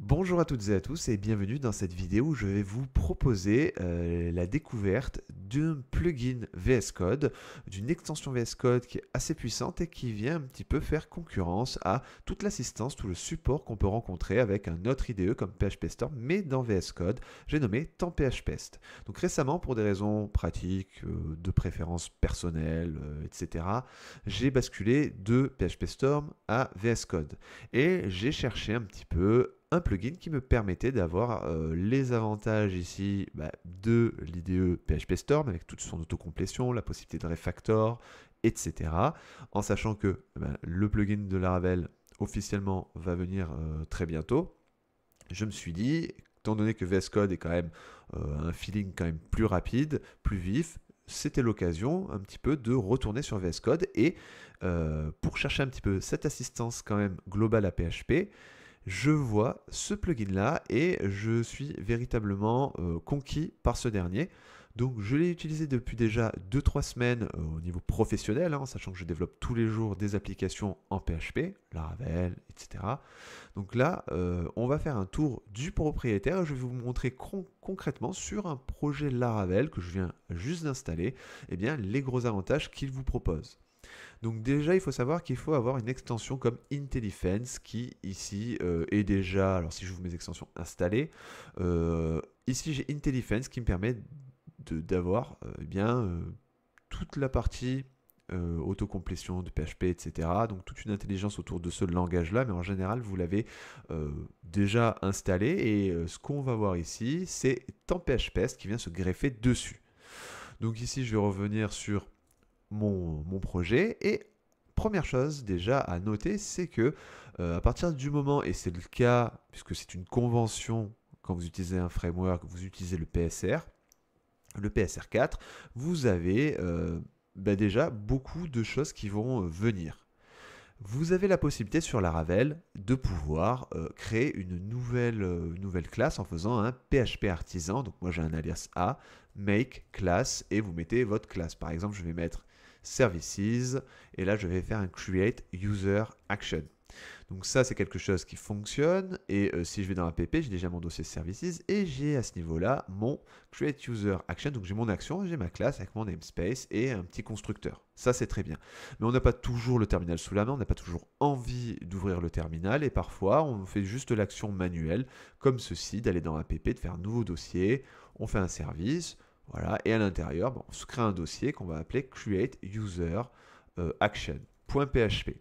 Bonjour à toutes et à tous et bienvenue dans cette vidéo où je vais vous proposer euh, la découverte d'un plugin VS Code, d'une extension VS Code qui est assez puissante et qui vient un petit peu faire concurrence à toute l'assistance, tout le support qu'on peut rencontrer avec un autre IDE comme PHP Storm, mais dans VS Code, j'ai nommé TempHPest. Donc récemment, pour des raisons pratiques, euh, de préférence personnelle euh, etc., j'ai basculé de PHP Storm à VS Code et j'ai cherché un petit peu un plugin qui me permettait d'avoir euh, les avantages ici bah, de l'IDE PHP Storm avec toute son autocomplétion, la possibilité de refactor, etc. En sachant que eh ben, le plugin de Laravel officiellement va venir euh, très bientôt, je me suis dit, étant donné que VS Code est quand même euh, un feeling quand même plus rapide, plus vif, c'était l'occasion un petit peu de retourner sur VS Code et pour chercher un petit peu cette assistance quand même globale à PHP, je vois ce plugin-là et je suis véritablement euh, conquis par ce dernier. Donc je l'ai utilisé depuis déjà 2-3 semaines euh, au niveau professionnel, hein, sachant que je développe tous les jours des applications en PHP, Laravel, etc. Donc là, euh, on va faire un tour du propriétaire. Je vais vous montrer concrètement sur un projet Laravel que je viens juste d'installer, eh bien les gros avantages qu'il vous propose. Donc déjà, il faut savoir qu'il faut avoir une extension comme IntelliFence qui ici euh, est déjà, alors si je j'ouvre mes extensions installées, euh, ici j'ai IntelliFence qui me permet d'avoir euh, eh bien toute la partie autocomplétion de PHP, etc. Donc toute une intelligence autour de ce langage-là, mais en général, vous l'avez déjà installé. Et ce qu'on va voir ici, c'est PHP qui vient se greffer dessus. Donc ici, je vais revenir sur mon, projet. Et première chose déjà à noter, c'est que euh, à partir du moment, et c'est le cas puisque c'est une convention quand vous utilisez un framework, vous utilisez le PSR, le PSR 4, vous avez euh, bah, déjà beaucoup de choses qui vont euh, venir. Vous avez la possibilité sur la Ravel de pouvoir créer une nouvelle, nouvelle classe en faisant un PHP artisan. Donc moi j'ai un alias A, make class et vous mettez votre classe. Par exemple je vais mettre Services. Et là, je vais faire un Create User Action. Donc ça, c'est quelque chose qui fonctionne. Et euh, si je vais dans app, j'ai déjà mon dossier services et j'ai à ce niveau-là mon create user action. Donc j'ai mon action, j'ai ma classe avec mon namespace et un petit constructeur. Ça, c'est très bien. Mais on n'a pas toujours le terminal sous la main, on n'a pas toujours envie d'ouvrir le terminal et parfois on fait juste l'action manuelle comme ceci, d'aller dans app, de faire un nouveau dossier, on fait un service, voilà, et à l'intérieur, bon, on se crée un dossier qu'on va appeler createUserAction.php euh, ».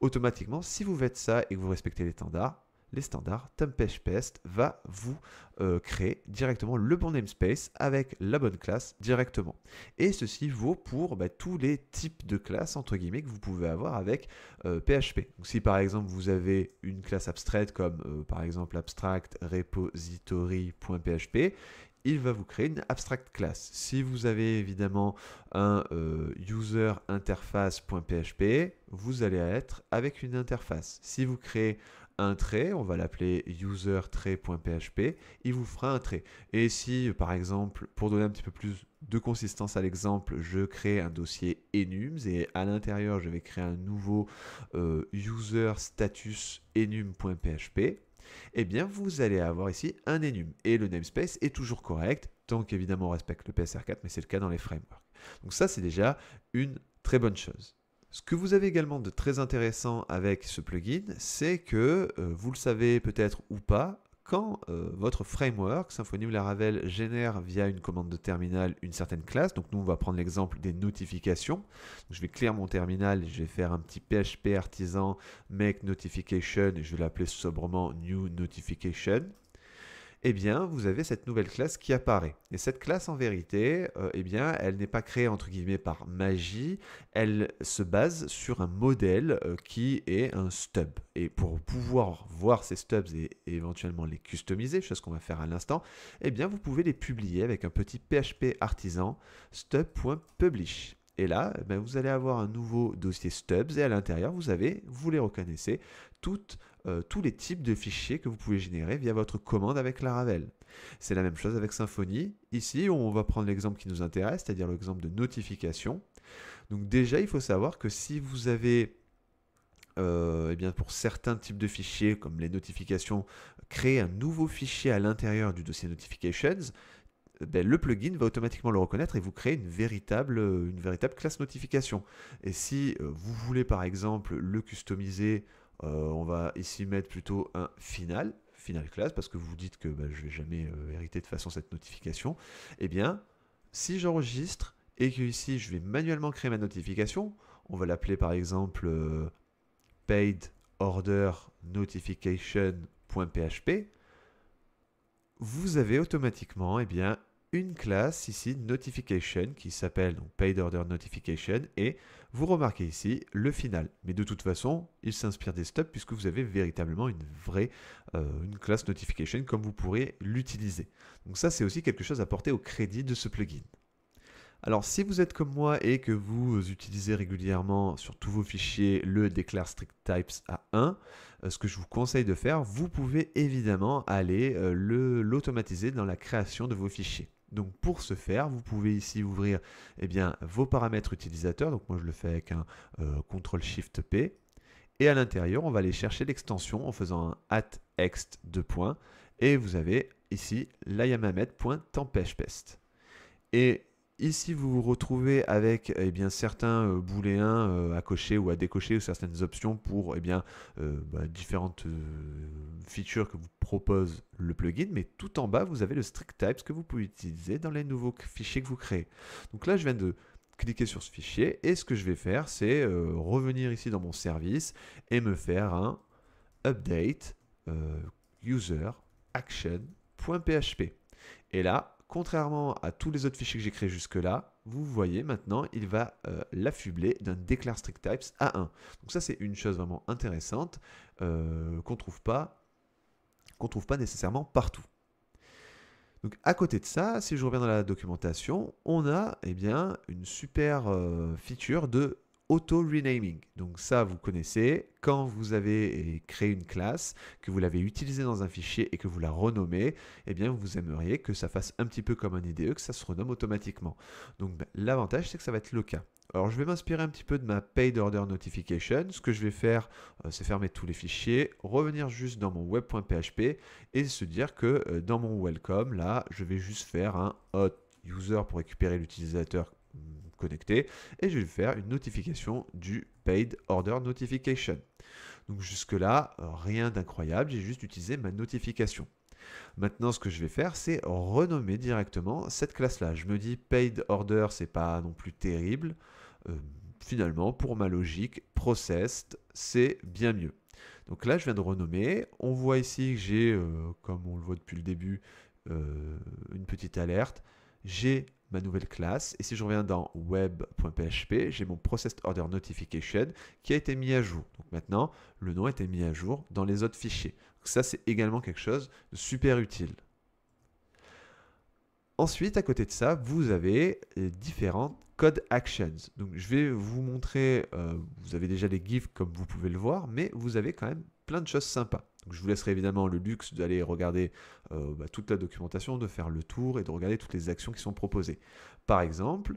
Automatiquement, si vous faites ça et que vous respectez les standards, les standards, Pest va vous euh, créer directement le bon namespace avec la bonne classe directement. Et ceci vaut pour bah, tous les types de classes entre guillemets que vous pouvez avoir avec PHP. Euh, si par exemple vous avez une classe abstraite comme par exemple abstract il va vous créer une abstract class. Si vous avez évidemment un UserInterface.php, user interface.php, vous allez être avec une interface. Si vous créez un trait, on va l'appeler user trait.php, il vous fera un trait. Et si, par exemple, pour donner un petit peu plus de consistance à l'exemple, je crée un dossier enums et à l'intérieur, je vais créer un nouveau euh, user status enum.php, eh bien vous allez avoir ici un enum. Et le namespace est toujours correct, tant qu'évidemment on respecte le PSR4, mais c'est le cas dans les frameworks. Donc ça c'est déjà une très bonne chose. Ce que vous avez également de très intéressant avec ce plugin, c'est que, euh, vous le savez peut-être ou pas, quand euh, votre framework Symfony ou Laravel génère via une commande de terminal une certaine classe, donc nous on va prendre l'exemple des notifications. je vais clair mon terminal, je vais faire un petit PHP artisan make notification, et je vais l'appeler sobrement new notification eh bien, vous avez cette nouvelle classe qui apparaît. Et cette classe, en vérité, euh, eh bien, elle n'est pas créée entre guillemets par magie, elle se base sur un modèle euh, qui est un stub. Et pour pouvoir voir ces stubs et, éventuellement les customiser, chose qu'on va faire à l'instant, eh bien, vous pouvez les publier avec un petit PHP artisan stub.publish. Et là, eh ben, vous allez avoir un nouveau dossier Stubs et à l'intérieur, vous avez, vous les reconnaissez, euh, tous les types de fichiers que vous pouvez générer via votre commande avec Laravel. C'est la même chose avec Symfony. Ici, on va prendre l'exemple qui nous intéresse, c'est-à-dire l'exemple de notification. Donc déjà, il faut savoir que si vous avez euh, eh bien pour certains types de fichiers, comme les notifications, créer un nouveau fichier à l'intérieur du dossier notifications, ben, le plugin va automatiquement le reconnaître et vous créer une véritable, euh, une véritable classe notification. Et si euh, vous voulez par exemple le customiser, euh, on va ici mettre plutôt un final, final classe parce que vous dites que ben, je ne vais jamais hériter de façon cette notification, eh bien, si j'enregistre et que ici je vais manuellement créer ma notification, on va l'appeler par exemple paid order notification.php, vous avez automatiquement eh bien, une classe ici notification qui s'appelle donc paid order notification et vous remarquez ici le final. Mais de toute façon, il s'inspire des stops puisque vous avez véritablement une vraie euh, une classe notification comme vous pourrez l'utiliser. Donc ça, c'est aussi quelque chose à porter au crédit de ce plugin. Alors si vous êtes comme moi et que vous utilisez régulièrement sur tous vos fichiers le déclare strict types à 1, euh, ce que je vous conseille de faire, vous pouvez évidemment aller euh, l'automatiser dans la création de vos fichiers. Donc pour ce faire, vous pouvez ici ouvrir eh bien, vos paramètres utilisateurs. Donc moi je le fais avec un euh, CTRL-SHIFT-P. Et à l'intérieur, on va aller chercher l'extension en faisant un at ext de Et vous avez ici l'iamamet.tempêchepest. Et Ici, vous vous retrouvez avec eh bien, certains euh, bouléens euh, à cocher ou à décocher ou certaines options pour eh bien, euh, bah, différentes features que vous propose le plugin. Mais tout en bas, vous avez le strict types que vous pouvez utiliser dans les nouveaux fichiers que vous créez. Donc là, je viens de cliquer sur ce fichier et ce que je vais faire, c'est revenir ici dans mon service et me faire un update user action.php. Et là, Contrairement à tous les autres fichiers que j'ai créés jusque-là, vous voyez maintenant, il va euh, l'affubler d'un declare strict types à 1. Donc ça, c'est une chose vraiment intéressante euh, qu'on ne trouve, qu'on trouve pas nécessairement partout. Donc à côté de ça, si je reviens dans la documentation, on a eh bien, une super euh, feature de auto-renaming. Donc ça, vous connaissez. Quand vous avez eh, créé une classe, que vous l'avez utilisée dans un fichier et que vous la renommez, eh bien, vous aimeriez que ça fasse un petit peu comme un IDE, que ça se renomme automatiquement. Donc ben, l'avantage, c'est que ça va être le cas. Alors je vais m'inspirer un petit peu de ma paid order notification. Ce que je vais faire, euh, c'est fermer tous les fichiers, revenir juste dans mon web.php et se dire que euh, dans mon welcome, là, je vais juste faire un hot user pour récupérer l'utilisateur connecté, et je vais faire une notification du Paid Order Notification. Donc jusque-là, rien d'incroyable, j'ai juste utilisé ma notification. Maintenant, ce que je vais faire, c'est renommer directement cette classe-là. Je me dis Paid Order, c'est pas non plus terrible. Euh, finalement, pour ma logique, Processed, c'est bien mieux. Donc là, je viens de renommer. On voit ici que j'ai, euh, comme on le voit depuis le début, euh, une petite alerte. J'ai ma nouvelle classe. Et si je reviens dans web.php, j'ai mon process order notification qui a été mis à jour. Donc maintenant, le nom a été mis à jour dans les autres fichiers. ça, c'est également quelque chose de super utile. Ensuite, à côté de ça, vous avez différents code actions. Donc je vais vous montrer, euh, vous avez déjà les GIFs comme vous pouvez le voir, mais vous avez quand même plein de choses sympas je vous laisserai évidemment le luxe d'aller regarder euh, bah, toute la documentation, de faire le tour et de regarder toutes les actions qui sont proposées. Par exemple,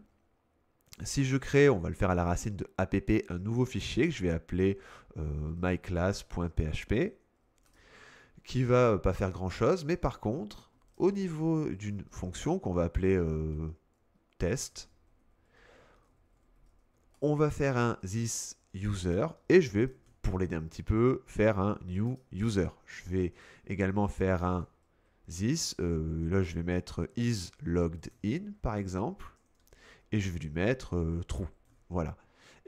si je crée, on va le faire à la racine de app, un nouveau fichier que je vais appeler euh, myclass.php, qui va pas faire grand chose, mais par contre, au niveau d'une fonction qu'on va appeler euh, test, on va faire un this user et je vais pour l'aider un petit peu, faire un new user. Je vais également faire un this. Euh, là, je vais mettre is logged in, par exemple. Et je vais lui mettre euh, true. Voilà.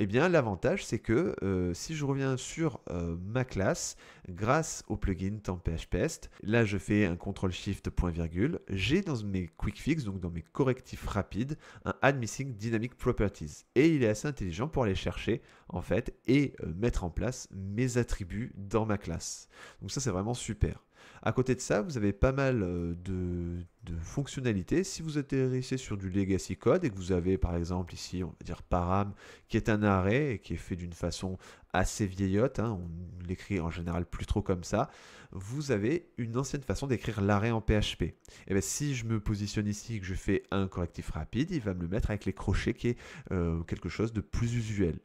Eh bien, l'avantage, c'est que euh, si je reviens sur euh, ma classe, grâce au plugin TempHPest, là, je fais un CTRL SHIFT point virgule, j'ai dans mes quick fix, donc dans mes correctifs rapides, un Add Missing Dynamic Properties. Et il est assez intelligent pour aller chercher, en fait, et euh, mettre en place mes attributs dans ma classe. Donc ça, c'est vraiment super. À côté de ça, vous avez pas mal euh, de, fonctionnalités. Si vous êtes sur du legacy code et que vous avez par exemple ici, on va dire param, qui est un arrêt et qui est fait d'une façon assez vieillotte, hein, on l'écrit en général plus trop comme ça, vous avez une ancienne façon d'écrire l'arrêt en PHP. Et eh bien, si je me positionne ici et que je fais un correctif rapide, il va me le mettre avec les crochets qui est euh, quelque chose de plus usuel.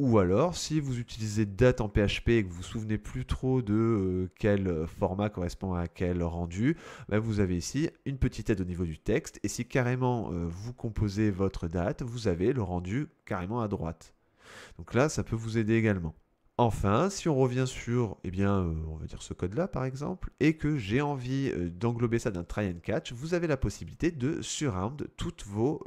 Ou alors, si vous utilisez date en PHP et que vous vous souvenez plus trop de euh, quel euh, format correspond à quel rendu, bah, vous avez ici une petite aide au niveau du texte. Et si carrément euh, vous composez votre date, vous avez le rendu carrément à droite. Donc là, ça peut vous aider également. Enfin, si on revient sur, eh bien, on va dire ce code-là par exemple, et que j'ai envie d'englober ça d'un try and catch, vous avez la possibilité de surround toutes vos,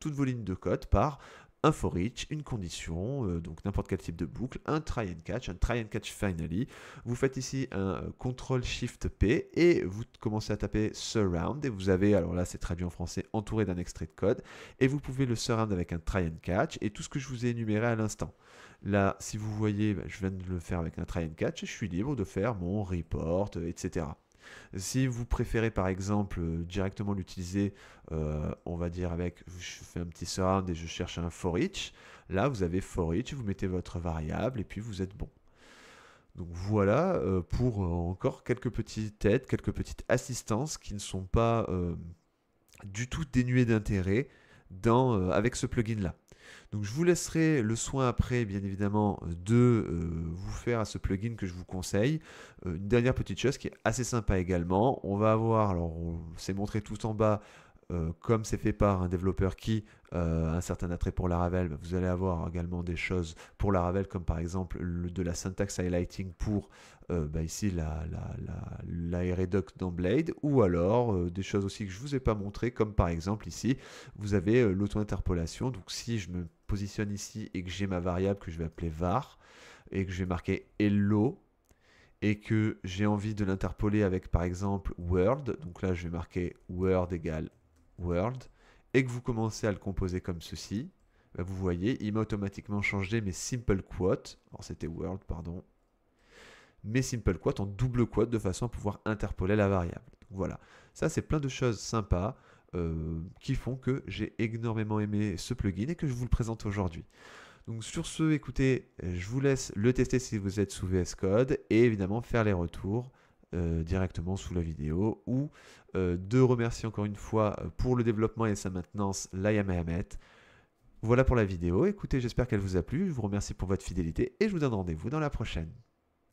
toutes vos lignes de code par un for each, une condition, euh, donc n'importe quel type de boucle, un try and catch, un try and catch finally. Vous faites ici un euh, CTRL SHIFT P et vous commencez à taper surround et vous avez, alors là c'est traduit en français, entouré d'un extrait de code et vous pouvez le surround avec un try and catch et tout ce que je vous ai énuméré à l'instant. Là, si vous voyez, ben, je viens de le faire avec un try and catch, je suis libre de faire mon report, euh, etc. Si vous préférez par exemple euh, directement l'utiliser, euh, on va dire avec, je fais un petit surround et je cherche un for each, là vous avez for each, vous mettez votre variable et puis vous êtes bon. Donc voilà euh, pour encore quelques petites aides, quelques petites assistances qui ne sont pas du tout dénuées d'intérêt avec ce plugin-là. Donc je vous laisserai le soin après, bien évidemment, de euh, vous faire à ce plugin que je vous conseille. Euh, une dernière petite chose qui est assez sympa également. On va avoir, alors on s'est montré tout en bas, euh, comme c'est fait par un développeur qui euh, a un certain attrait pour la Ravel, bah, vous allez avoir également des choses pour la Ravel, comme par exemple de la syntaxe highlighting pour euh, bah, ici la, la, la, la dans Blade, ou alors des choses aussi que je ne vous ai pas montrées, comme par exemple ici, vous avez l'auto-interpolation. Donc si je me positionne ici et que j'ai ma variable que je vais appeler var, et que je vais marquer hello, et que j'ai envie de l'interpoler avec par exemple world, donc là je vais marquer Word égale world et que vous commencez à le composer comme ceci, bah, vous voyez, il m'a automatiquement changé mes simple quotes, alors c'était world, pardon, mes simple quotes en double quote de façon à pouvoir interpoler la variable. voilà, ça c'est plein de choses sympas euh, qui font que j'ai énormément aimé ce plugin et que je vous le présente aujourd'hui. Donc sur ce, écoutez, je vous laisse le tester si vous êtes sous VS Code et évidemment faire les retours. Euh, directement sous la vidéo ou euh, de remercier encore une fois euh, pour le développement et sa maintenance l'ayamayamet. Voilà pour la vidéo. Écoutez, j'espère qu'elle vous a plu. Je vous remercie pour votre fidélité et je vous donne rendez-vous dans la prochaine.